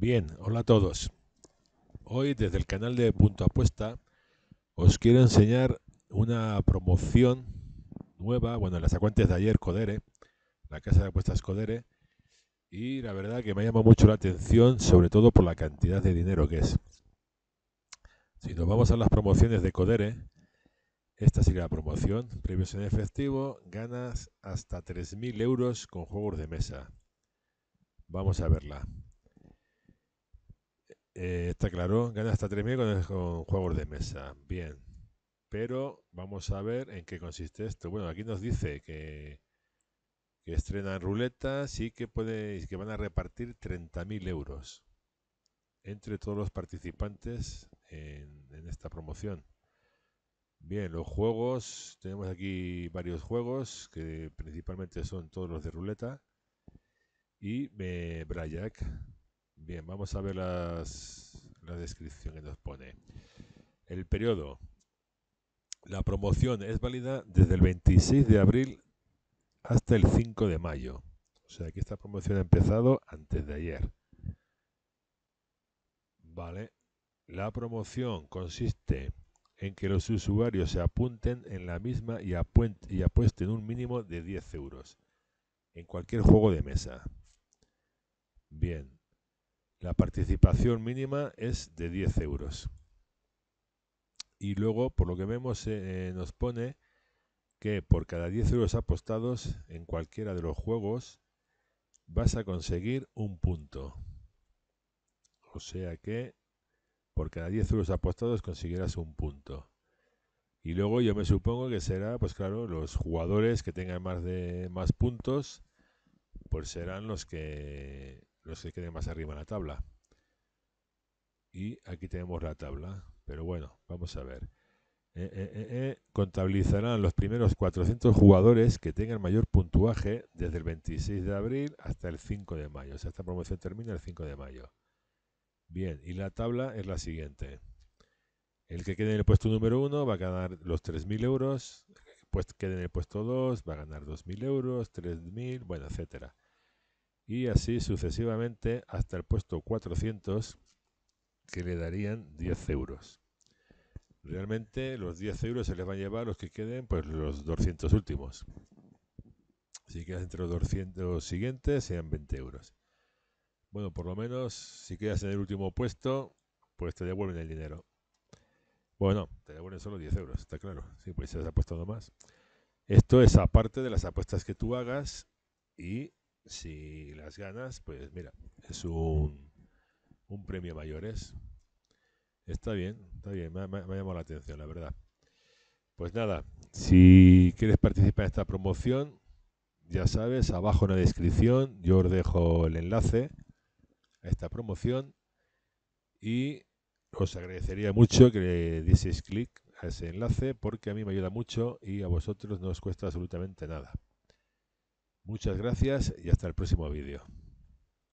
Bien, hola a todos. Hoy desde el canal de Punto Apuesta os quiero enseñar una promoción nueva, bueno, en las de ayer Codere, la casa de apuestas Codere, y la verdad que me llama mucho la atención, sobre todo por la cantidad de dinero que es. Si nos vamos a las promociones de Codere, esta sería la promoción, premios en efectivo, ganas hasta 3.000 euros con juegos de mesa. Vamos a verla. Eh, está claro, gana hasta 3.000 con, juegos de mesa. Bien. Pero vamos a ver en qué consiste esto. Bueno, aquí nos dice que, estrenan ruletas y que, puede, que van a repartir 30.000 euros entre todos los participantes en, esta promoción. Bien, los juegos, tenemos aquí varios juegos, que principalmente son todos los de ruleta. Y me eh, Bien, vamos a ver las, la descripción que nos pone. El periodo. La promoción es válida desde el 26 de abril hasta el 5 de mayo. O sea que esta promoción ha empezado antes de ayer. Vale. La promoción consiste en que los usuarios se apunten en la misma y, y apuesten un mínimo de 10 euros en cualquier juego de mesa. Bien, la participación mínima es de 10 euros. Y luego, por lo que vemos, eh, eh, nos pone que por cada 10 euros apostados en cualquiera de los juegos vas a conseguir un punto. O sea que por cada 10 euros apostados conseguirás un punto. Y luego yo me supongo que será, pues claro, los jugadores que tengan más de más puntos, pues serán los que los que queden más arriba en la tabla. Y aquí tenemos la tabla, pero bueno, vamos a ver. Eh, eh, eh, contabilizarán los primeros 400 jugadores que tengan mayor puntuaje desde el 26 de abril hasta el 5 de mayo. O sea, esta promoción termina el 5 de mayo. Bien, y la tabla es la siguiente. El que quede en el puesto número 1 va a ganar los 3.000 euros. El que quede en el puesto 2 va a ganar 2.000 euros, 3.000, bueno, etcétera y así sucesivamente hasta el puesto 400 que le darían 10 euros. Realmente los 10 euros se les van a llevar los que queden, pues los 200 últimos. Si quedas entre los 200 siguientes, sean 20 euros. Bueno, por lo menos si quedas en el último puesto, pues te devuelven el dinero. Bueno, te devuelven solo 10 euros, está claro. Sí, pues se has apostado más. Esto es aparte de las apuestas que tú hagas y si las ganas, pues mira, es un, premio mayores. Está bien, está bien, me, ha llamado la atención, la verdad. Pues nada, si quieres participar en esta promoción, ya sabes, abajo en la descripción yo os dejo el enlace a esta promoción y os agradecería mucho que le clic a ese enlace porque a mí me ayuda mucho y a vosotros no os cuesta absolutamente nada. Muchas gracias y hasta el próximo vídeo.